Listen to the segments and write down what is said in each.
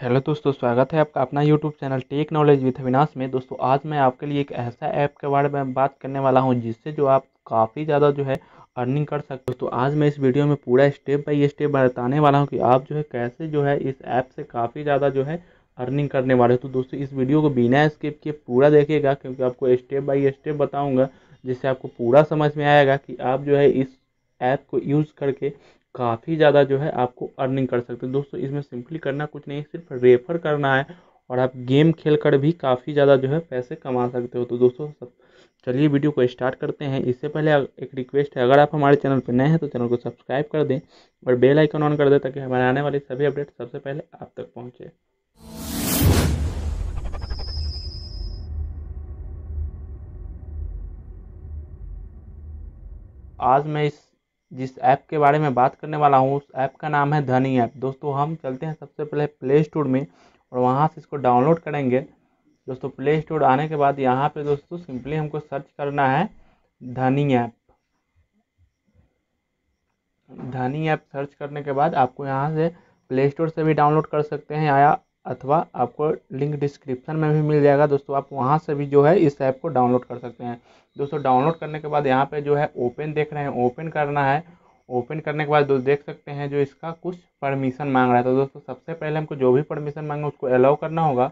hello दोस्तों स्वागत है आपका अपना YouTube channel Tech Knowledge with Avinash में दोस्तों आज मैं आपके लिए एक ऐसा ऐप के बारे में बात करने वाला हूं जिससे जो आप काफ़ी ज़्यादा जो है अर्निंग कर सकते हो दोस्तों आज मैं इस वीडियो में पूरा स्टेप बाई स्टेप बताने वाला हूं कि आप जो है कैसे जो है इस ऐप से काफ़ी ज़्यादा जो है अर्निंग करने वाले हो तो दोस्तों इस वीडियो को बिना स्किप किए पूरा देखिएगा क्योंकि आपको स्टेप बाई स्टेप बताऊँगा जिससे आपको पूरा समझ में आएगा कि आप जो है इस ऐप को यूज़ करके काफ़ी ज़्यादा जो है आपको अर्निंग कर सकते हो दोस्तों इसमें सिंपली करना कुछ नहीं सिर्फ रेफर करना है और आप गेम खेल कर भी काफ़ी ज़्यादा जो है पैसे कमा सकते हो तो दोस्तों चलिए वीडियो को स्टार्ट करते हैं इससे पहले एक रिक्वेस्ट है अगर आप हमारे चैनल पर नए हैं तो चैनल को सब्सक्राइब कर दें और बेल आइकन ऑन कर दें ताकि हमारे आने वाले सभी अपडेट सबसे पहले आप तक पहुँचे आज मैं इस जिस ऐप के बारे में बात करने वाला हूँ उस ऐप का नाम है धनी ऐप दोस्तों हम चलते हैं सबसे पहले प्ले स्टोर में और वहाँ से इसको डाउनलोड करेंगे दोस्तों प्ले स्टोर आने के बाद यहाँ पे दोस्तों सिंपली हमको सर्च करना है धनी ऐप धनी ऐप सर्च करने के बाद आपको यहाँ से प्ले स्टोर से भी डाउनलोड कर सकते हैं या अथवा आपको लिंक डिस्क्रिप्शन में भी मिल जाएगा दोस्तों आप वहाँ से भी जो है इस ऐप को डाउनलोड कर सकते हैं दोस्तों डाउनलोड करने के बाद यहाँ पे जो है ओपन देख रहे हैं ओपन करना है ओपन करने के बाद दोस्त देख सकते हैं जो इसका कुछ परमिशन मांग रहा है तो दोस्तों सबसे पहले हमको जो भी परमिशन मांगे उसको अलाउ करना होगा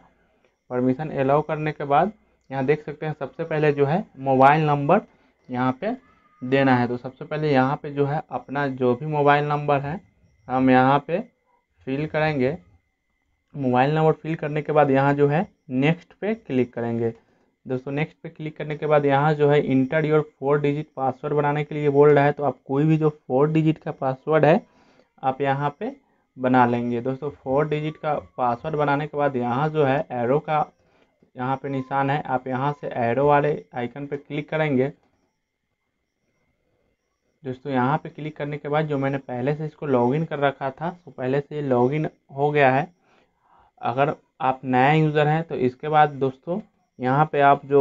परमिशन अलाउ करने के बाद यहाँ देख सकते हैं सबसे पहले जो है मोबाइल नंबर यहाँ पे देना है तो सबसे पहले यहाँ पे जो है अपना जो भी मोबाइल नंबर है हम यहाँ पे फिल करेंगे मोबाइल नंबर फिल करने के बाद यहाँ जो है नेक्स्ट पे क्लिक करेंगे दोस्तों नेक्स्ट पे क्लिक करने के बाद यहाँ जो है enter your four digit password बनाने के लिए बोल रहा है तो आप कोई भी जो फोर डिजिट का पासवर्ड है आप यहाँ पे बना लेंगे दोस्तों फोर डिजिट का पासवर्ड बनाने के बाद यहाँ जो है एरो का यहाँ पे निशान है आप यहाँ से एरो वाले आइकन पे क्लिक करेंगे दोस्तों यहाँ पे क्लिक करने के बाद जो मैंने पहले से इसको लॉगिन कर रखा था तो पहले से ये लॉगिन हो गया है अगर आप नया यूज़र हैं तो इसके बाद दोस्तों यहाँ पे आप जो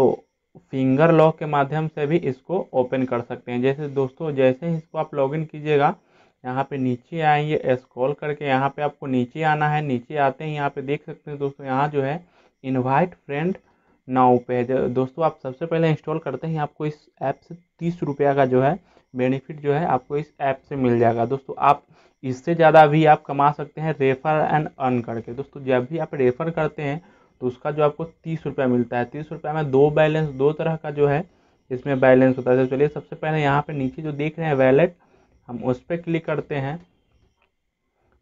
फिंगर लॉक के माध्यम से भी इसको ओपन कर सकते हैं जैसे दोस्तों जैसे ही इसको आप लॉगिन कीजिएगा यहाँ पे नीचे आएंगे स्क्रॉल करके यहाँ पे आपको नीचे आना है नीचे आते हैं यहाँ पे देख सकते हैं दोस्तों यहाँ जो है इनवाइट फ्रेंड नाउ पे है दोस्तों आप सबसे पहले इंस्टॉल करते हैं आपको इस ऐप से तीस रुपया का जो है बेनिफिट जो है आपको इस ऐप से मिल जाएगा दोस्तों आप इससे ज़्यादा भी आप कमा सकते हैं रेफ़र एंड अर्न करके दोस्तों जब भी आप रेफ़र करते हैं तो उसका जो आपको तीस रुपये मिलता है तीस रुपये में दो बैलेंस दो तरह का जो है इसमें बैलेंस होता है तो चलिए सबसे पहले यहाँ पर नीचे जो देख रहे हैं वैलेट हम उस पर क्लिक करते हैं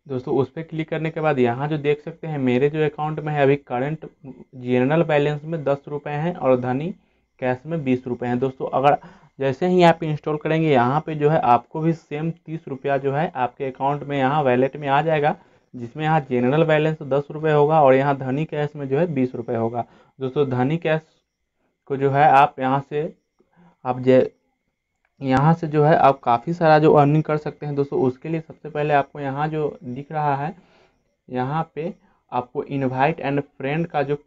दोस्तों उस पर क्लिक करने के बाद यहाँ जो देख सकते हैं मेरे जो अकाउंट में है अभी करंट जनरल बैलेंस में दस रुपये हैं और धनी कैश में बीस रुपये हैं दोस्तों अगर जैसे ही आप इंस्टॉल करेंगे यहाँ पे जो है आपको भी सेम तीस रुपया जो है आपके अकाउंट में यहाँ वैलेट में आ जाएगा जिसमें यहाँ जनरल बैलेंस दस रुपये होगा और यहाँ धनी कैश में जो है बीस रुपये होगा दोस्तों धनी कैश को जो है आप यहाँ से आप जय यहाँ से जो है आप काफ़ी सारा जो अर्निंग कर सकते हैं दोस्तों उसके लिए सबसे पहले आपको यहाँ जो दिख रहा है यहाँ पे आपको इन्वाइट एंड फ्रेंड का जो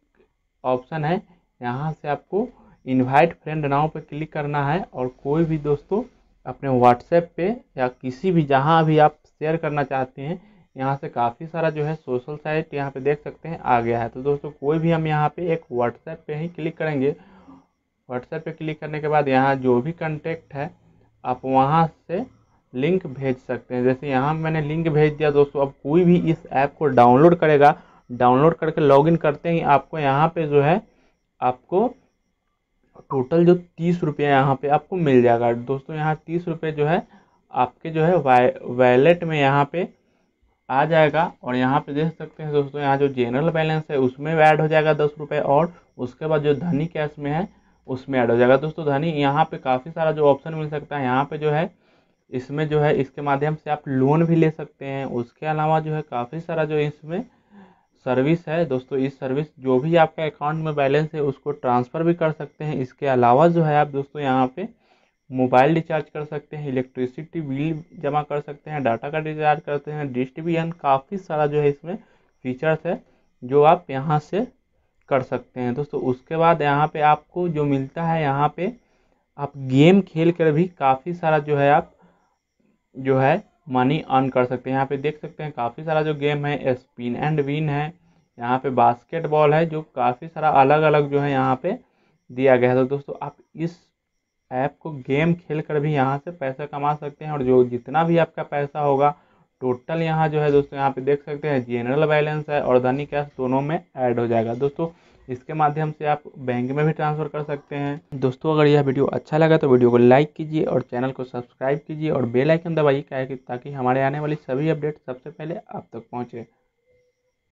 ऑप्शन है यहाँ से आपको इनवाइट फ्रेंड नाव पर क्लिक करना है और कोई भी दोस्तों अपने व्हाट्सएप पे या किसी भी जहाँ भी आप शेयर करना चाहते हैं यहाँ से काफ़ी सारा जो है सोशल साइट यहाँ पे देख सकते हैं आ गया है तो दोस्तों कोई भी हम यहाँ पे एक व्हाट्सएप पे ही क्लिक करेंगे व्हाट्सएप पे क्लिक करने के बाद यहाँ जो भी कंटेक्ट है आप वहाँ से लिंक भेज सकते हैं जैसे यहाँ मैंने लिंक भेज दिया दोस्तों अब कोई भी इस ऐप को डाउनलोड करेगा डाउनलोड करके लॉग करते ही आपको यहाँ पर जो है आपको टोटल जो तीस रुपये यहाँ पे आपको मिल जाएगा दोस्तों यहाँ तीस रुपये जो है आपके जो है वैलेट में यहाँ पे आ जाएगा और यहाँ पे देख सकते हैं दोस्तों यहाँ जो जनरल बैलेंस है उसमें ऐड हो जाएगा दस रुपये और उसके बाद जो धनी कैश में है उसमें ऐड हो जाएगा दोस्तों धनी यहाँ पे काफ़ी सारा जो ऑप्शन मिल सकता है यहाँ पे जो है इसमें जो है इसके माध्यम से आप लोन भी ले सकते हैं उसके अलावा जो है काफ़ी सारा जो इसमें सर्विस है दोस्तों इस सर्विस जो भी आपके अकाउंट में बैलेंस है उसको ट्रांसफ़र भी कर सकते हैं इसके अलावा जो है आप दोस्तों यहाँ पे मोबाइल रिचार्ज कर सकते हैं इलेक्ट्रिसिटी बिल जमा कर सकते हैं डाटा का रिचार्ज करते हैं डिश टी काफ़ी सारा जो है इसमें फीचर्स है जो आप यहाँ से कर सकते हैं दोस्तों उसके बाद यहाँ पर आपको जो मिलता है यहाँ पर आप गेम खेल कर भी काफ़ी सारा जो है आप जो है मनी अर्न कर सकते हैं यहाँ पे देख सकते हैं काफ़ी सारा जो गेम है स्पिन एंड विन है यहाँ पे बास्केटबॉल है जो काफ़ी सारा अलग अलग जो है यहाँ पे दिया गया है तो दोस्तों आप इस ऐप को गेम खेल कर भी यहाँ से पैसा कमा सकते हैं और जो जितना भी आपका पैसा होगा टोटल यहाँ जो है दोस्तों यहाँ पे देख सकते हैं जनरल बैलेंस है और धनी कैश दोनों में ऐड हो जाएगा दोस्तों इसके माध्यम से आप बैंक में भी ट्रांसफ़र कर सकते हैं दोस्तों अगर यह वीडियो अच्छा लगा तो वीडियो को लाइक कीजिए और चैनल को सब्सक्राइब कीजिए और बेलाइकन दबाइए ताकि हमारे आने वाली सभी अपडेट सबसे पहले आप तक पहुँचे